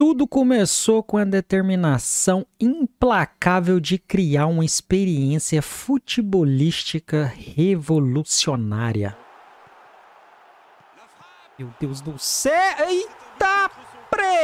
Tudo começou com a determinação implacável de criar uma experiência futebolística revolucionária. Meu Deus do céu! Eita!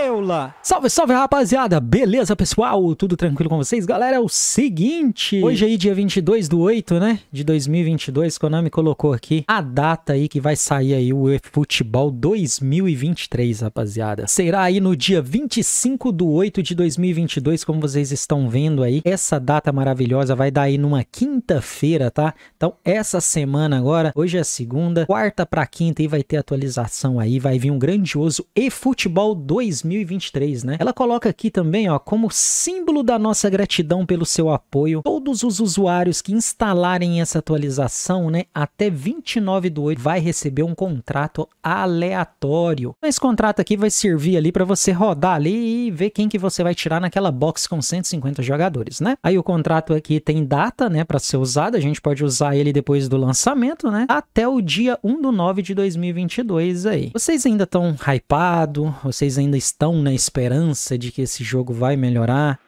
Eula! Salve, salve, rapaziada! Beleza, pessoal? Tudo tranquilo com vocês? Galera, é o seguinte... Hoje aí, dia 22 do 8, né? De 2022, Konami colocou aqui a data aí que vai sair aí o eFootball 2023, rapaziada. Será aí no dia 25 do 8 de 2022, como vocês estão vendo aí. Essa data maravilhosa vai dar aí numa quinta-feira, tá? Então, essa semana agora, hoje é segunda, quarta pra quinta aí vai ter atualização aí. Vai vir um grandioso eFootball 2023. 2023, né? Ela coloca aqui também, ó, como símbolo da nossa gratidão pelo seu apoio, todos os usuários que instalarem essa atualização, né, até 29 do 8 vai receber um contrato aleatório. Esse contrato aqui vai servir ali para você rodar ali e ver quem que você vai tirar naquela box com 150 jogadores, né? Aí o contrato aqui tem data, né, para ser usado, a gente pode usar ele depois do lançamento, né, até o dia 1 do 9 de 2022 aí. Vocês ainda estão hypado? Vocês ainda estão na esperança de que esse jogo vai melhorar.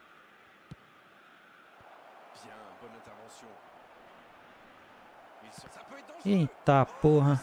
Eita porra.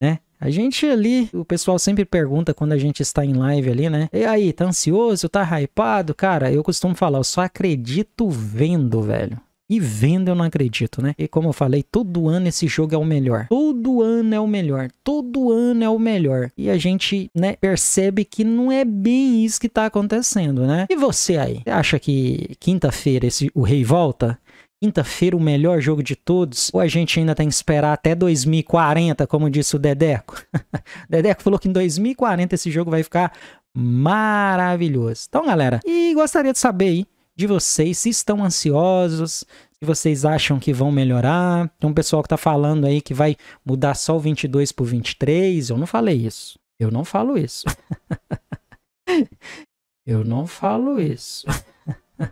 Né? A gente ali, o pessoal sempre pergunta quando a gente está em live ali, né? E aí, tá ansioso? Tá hypado? Cara, eu costumo falar, eu só acredito vendo, velho. E venda eu não acredito, né? E como eu falei, todo ano esse jogo é o melhor. Todo ano é o melhor. Todo ano é o melhor. E a gente, né, percebe que não é bem isso que tá acontecendo, né? E você aí? Você acha que quinta-feira esse o rei volta? Quinta-feira o melhor jogo de todos? Ou a gente ainda tem que esperar até 2040, como disse o Dedeco? Dedeco falou que em 2040 esse jogo vai ficar maravilhoso. Então, galera, e gostaria de saber aí de vocês, se estão ansiosos, se vocês acham que vão melhorar. Tem um pessoal que está falando aí que vai mudar só o 22 para o 23. Eu não falei isso. Eu não falo isso. Eu não falo isso.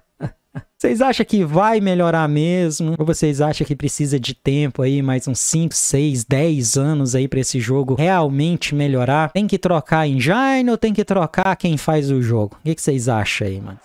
Vocês acham que vai melhorar mesmo? Ou vocês acham que precisa de tempo aí, mais uns 5, 6, 10 anos aí para esse jogo realmente melhorar? Tem que trocar engine ou tem que trocar quem faz o jogo? O que, que vocês acham aí, mano?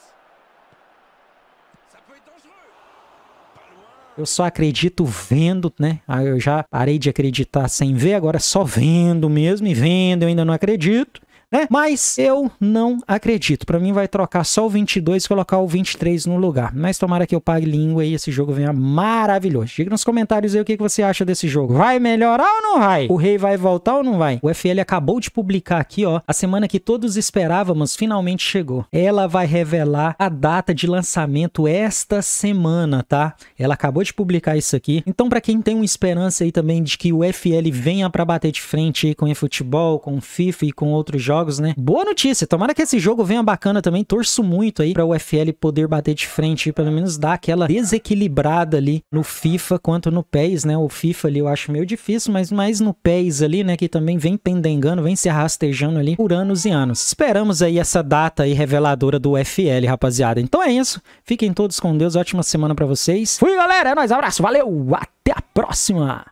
Eu só acredito vendo, né? Ah, eu já parei de acreditar sem ver, agora só vendo mesmo e vendo, eu ainda não acredito né? Mas eu não acredito. Para mim vai trocar só o 22 e colocar o 23 no lugar. Mas tomara que eu pague língua e esse jogo venha maravilhoso. Diga nos comentários aí o que, você acha desse jogo. Vai melhorar ou não vai? O rei vai voltar ou não vai? O FL acabou de publicar aqui, ó. A semana que todos esperávamos finalmente chegou. Ela vai revelar a data de lançamento esta semana, tá? Ela acabou de publicar isso aqui. Então, para quem tem uma esperança aí também de que o FL venha para bater de frente aí com o futebol, com o FIFA e com outros jogos, jogos, né? Boa notícia. Tomara que esse jogo venha bacana também. Torço muito aí pra UFL poder bater de frente e pelo menos dar aquela desequilibrada ali no FIFA quanto no PES, né? O FIFA ali eu acho meio difícil, mas mais no PES ali, né? Que também vem pendengando, vem se rastejando ali por anos e anos. Esperamos aí essa data aí reveladora do UFL, rapaziada. Então é isso. Fiquem todos com Deus. Ótima semana pra vocês. Fui, galera. É nóis. Abraço. Valeu. Até a próxima.